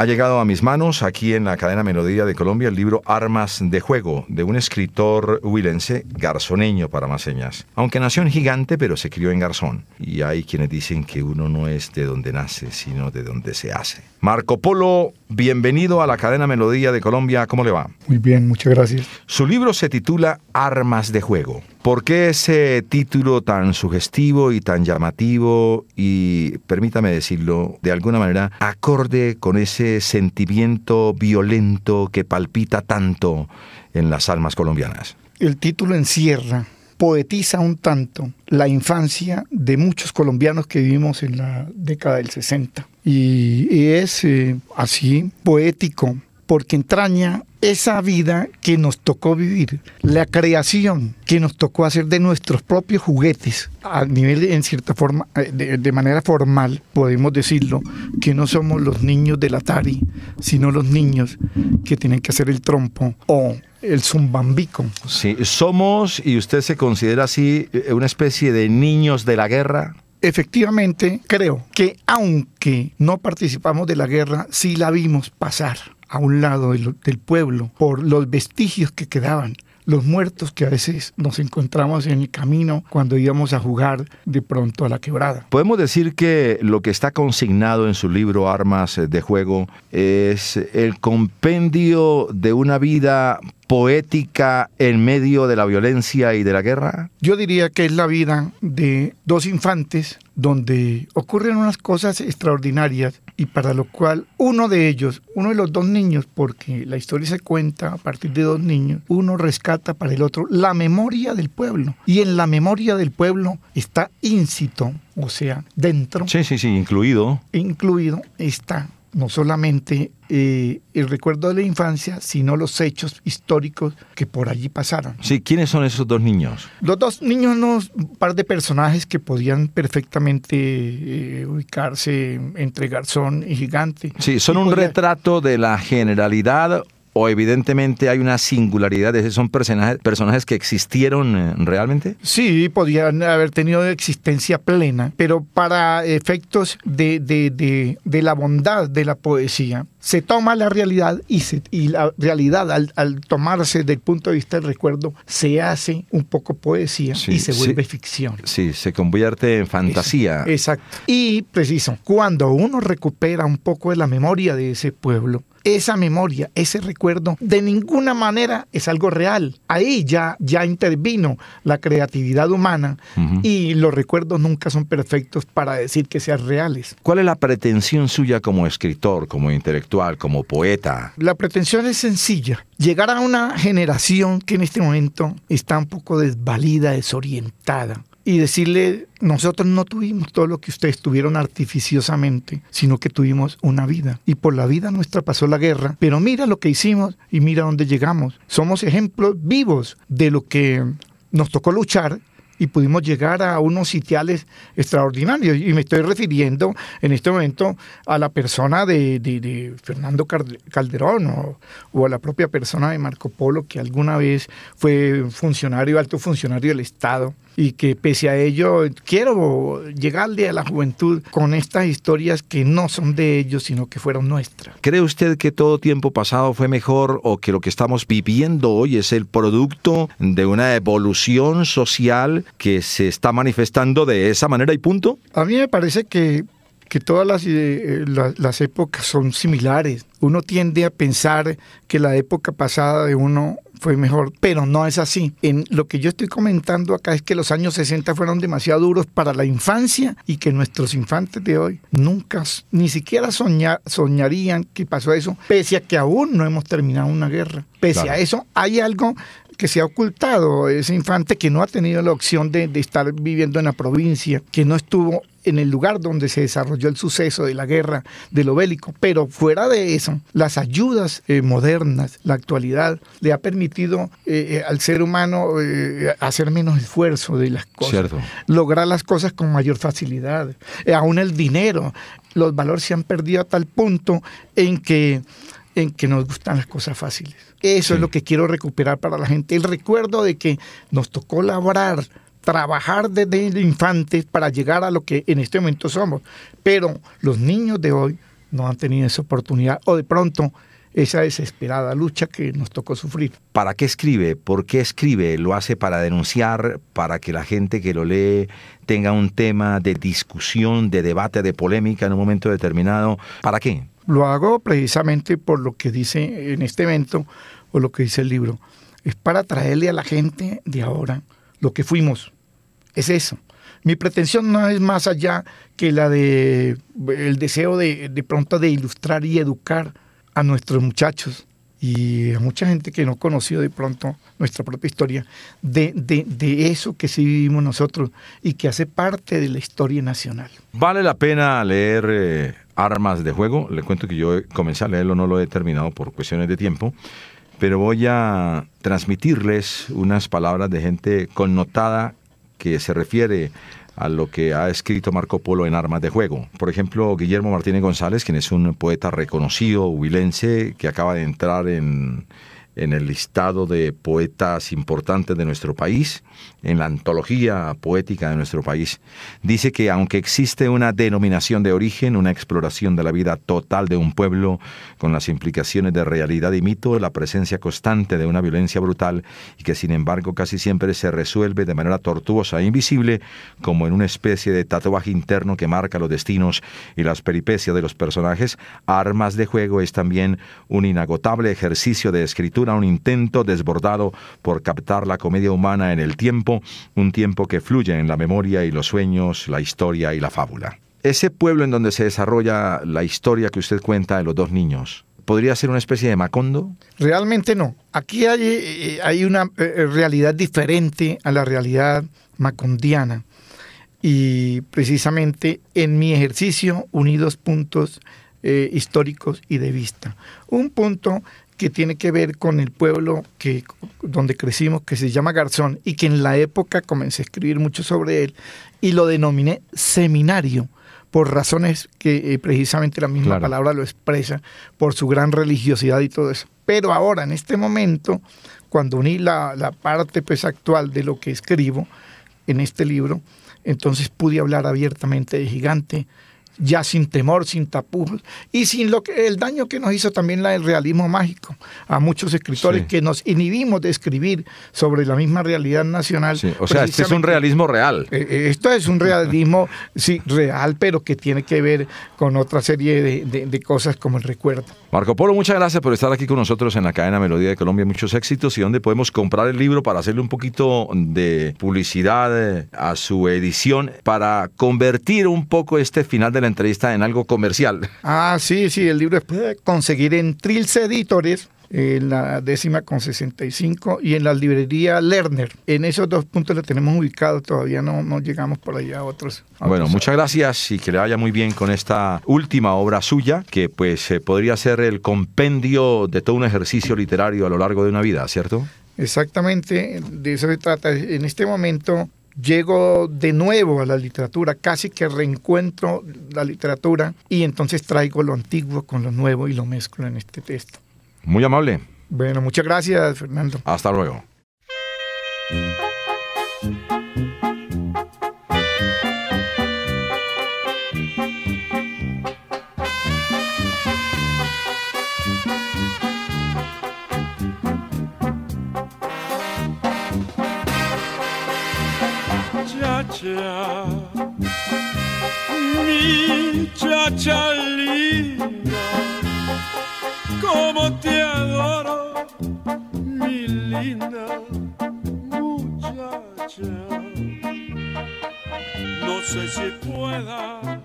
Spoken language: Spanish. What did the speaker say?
Ha llegado a mis manos aquí en la cadena Melodía de Colombia el libro Armas de Juego de un escritor huilense garzoneño para más señas. Aunque nació en Gigante, pero se crió en Garzón. Y hay quienes dicen que uno no es de donde nace, sino de donde se hace. Marco Polo, bienvenido a la cadena Melodía de Colombia. ¿Cómo le va? Muy bien, muchas gracias. Su libro se titula Armas de Juego. ¿Por qué ese título tan sugestivo y tan llamativo y, permítame decirlo, de alguna manera acorde con ese sentimiento violento que palpita tanto en las almas colombianas? El título encierra, poetiza un tanto la infancia de muchos colombianos que vivimos en la década del 60. Y es eh, así poético porque entraña esa vida que nos tocó vivir, la creación que nos tocó hacer de nuestros propios juguetes, a nivel, en cierta forma, eh, de, manera formal, podemos decirlo, que no somos los niños del Atari, sino los niños que tienen que hacer el trompo o el zumbambico. Sí, somos, y usted se considera así, eh, una especie de niños de la guerra. Efectivamente, creo que aunque no participamos de la guerra, sí la vimos pasar a un lado del, pueblo por los vestigios que quedaban los muertos que a veces nos encontramos en el camino cuando íbamos a jugar de pronto a la quebrada. Podemos decir que lo que está consignado en su libro Armas de Juego es el compendio de una vida poética en medio de la violencia y de la guerra? Yo diría que es la vida de dos infantes donde ocurren unas cosas extraordinarias y para lo cual uno de ellos, uno de los dos niños, porque la historia se cuenta a partir de dos niños, uno rescata para el otro la memoria del pueblo. Y en la memoria del pueblo está íncito, o sea, dentro. Sí, sí, sí, incluido. Incluido está no solamente eh, el recuerdo de la infancia, sino los hechos históricos que por allí pasaron. Sí, ¿quiénes son esos dos niños? Los dos niños, no un par de personajes que podían perfectamente eh, ubicarse entre Garzón y Gigante. Sí, son un retrato de la generalidad o evidentemente hay una singularidad, de son personajes, personajes que existieron eh, realmente? Sí, podrían haber tenido existencia plena, pero para efectos de, la bondad de la poesía, se toma la realidad y, y la realidad al, al, tomarse del punto de vista del recuerdo se hace un poco poesía y se vuelve ficción. Sí, se convierte en fantasía. Exacto. exacto. Y preciso, cuando uno recupera un poco de la memoria de ese pueblo, esa memoria, ese recuerdo, de ninguna manera es algo real. Ahí ya, ya intervino la creatividad humana y los recuerdos nunca son perfectos para decir que sean reales. ¿Cuál es la pretensión suya como escritor, como intelectual, como poeta? La pretensión es sencilla, llegar a una generación que en este momento está un poco desvalida, desorientada, y decirle, nosotros no tuvimos todo lo que ustedes tuvieron artificiosamente, sino que tuvimos una vida. Y por la vida nuestra pasó la guerra, pero mira lo que hicimos y mira dónde llegamos. Somos ejemplos vivos de lo que nos tocó luchar y pudimos llegar a unos sitiales extraordinarios. Y me estoy refiriendo en este momento a la persona de, Fernando Calderón o, o, a la propia persona de Marco Polo, que alguna vez fue funcionario, alto funcionario del Estado y que pese a ello quiero llegarle a la juventud con estas historias que no son de ellos, sino que fueron nuestras. ¿Cree usted que todo tiempo pasado fue mejor o que lo que estamos viviendo hoy es el producto de una evolución social que se está manifestando de esa manera y punto? A mí me parece que que todas las, eh, las, épocas son similares. Uno tiende a pensar que la época pasada de uno fue mejor, pero no es así. En lo que yo estoy comentando acá es que los años 60 fueron demasiado duros para la infancia y que nuestros infantes de hoy nunca, ni siquiera soñarían que pasó eso, pese a que aún no hemos terminado una guerra. Pese a eso, hay algo que se ha ocultado ese infante que no ha tenido la opción de, estar viviendo en la provincia, que no estuvo en el lugar donde se desarrolló el suceso de la guerra, de lo bélico. Pero fuera de eso, las ayudas eh, modernas, la actualidad, le ha permitido eh, eh, al ser humano hacer menos esfuerzo de las cosas, lograr las cosas con mayor facilidad. aún el dinero, los valores se han perdido a tal punto en que que nos gustan las cosas fáciles. Eso es lo que quiero recuperar para la gente. El recuerdo de que nos tocó labrar, trabajar desde infantes para llegar a lo que en este momento somos. Pero los niños de hoy no han tenido esa oportunidad o de pronto esa desesperada lucha que nos tocó sufrir. ¿Para qué escribe? ¿Por qué escribe? ¿Lo hace para denunciar, para que la gente que lo lee tenga un tema de discusión, de debate, de polémica en un momento determinado? ¿Para qué? Lo hago precisamente por lo que dice en este evento o lo que dice el libro. Es para traerle a la gente de ahora lo que fuimos. Es eso. Mi pretensión no es más allá que la de el deseo de, pronto de ilustrar y educar a nuestros muchachos y a mucha gente que no conoció de pronto nuestra propia historia, de, eso que sí vivimos nosotros y que hace parte de la historia nacional. Vale la pena leer eh, armas de juego. Le cuento que yo comencé a leerlo, no lo he terminado por cuestiones de tiempo, pero voy a transmitirles unas palabras de gente connotada que se refiere a lo que ha escrito Marco Polo en Armas de Juego. Por ejemplo, Guillermo Martínez González, quien es un poeta reconocido, huilense, que acaba de entrar en, en el listado de poetas importantes de nuestro país, en la antología poética de nuestro país, dice que aunque existe una denominación de origen, una exploración de la vida total de un pueblo, con las implicaciones de realidad y mito, la presencia constante de una violencia brutal y que sin embargo casi siempre se resuelve de manera tortuosa e invisible, como en una especie de tatuaje interno que marca los destinos y las peripecias de los personajes, Armas de Juego es también un inagotable ejercicio de escritura un intento desbordado por captar la comedia humana en el tiempo, un tiempo que fluye en la memoria y los sueños, la historia y la fábula. Ese pueblo en donde se desarrolla la historia que usted cuenta de los dos niños, ¿podría ser una especie de Macondo? Realmente no. Aquí hay, eh, eh, hay una eh, realidad diferente a la realidad macondiana. Y precisamente en mi ejercicio uní dos puntos históricos y de vista. Un punto que tiene que ver con el pueblo que, donde crecimos, que se llama Garzón, y que en la época comencé a escribir mucho sobre él, y lo denominé seminario, por razones que eh, precisamente la misma palabra lo expresa, por su gran religiosidad y todo eso. Pero ahora, en este momento, cuando uní la, parte pues, actual de lo que escribo en este libro, entonces pude hablar abiertamente de gigante, ya sin temor, sin tapujos y sin lo el daño que nos hizo también el realismo mágico a muchos escritores que nos inhibimos de escribir sobre la misma realidad nacional. O sea, este es un realismo real. Eh, eh, esto es un realismo, sí, real, pero que tiene que ver con otra serie de, de cosas como el recuerdo. Marco Polo, muchas gracias por estar aquí con nosotros en la cadena Melodía de Colombia. Muchos éxitos y donde podemos comprar el libro para hacerle un poquito de publicidad eh, a su edición, para convertir un poco este final de la entrevista en algo comercial. Ah, sí, sí, el libro puede conseguir en Trilce Editores en la décima con 65 y en la librería Lerner. En esos dos puntos lo tenemos ubicado, todavía no, no llegamos por allá a otros. bueno, muchas gracias y que le vaya muy bien con esta última obra suya, que pues eh, podría ser el compendio de todo un ejercicio literario a lo largo de una vida, ¿cierto? Exactamente, de eso se trata. En este momento llego de nuevo a la literatura, casi que reencuentro la literatura y entonces traigo lo antiguo con lo nuevo y lo mezclo en este texto. Muy amable. Bueno, muchas gracias, Fernando. Hasta luego. como te adoro, mi linda muchacha. No sé si pueda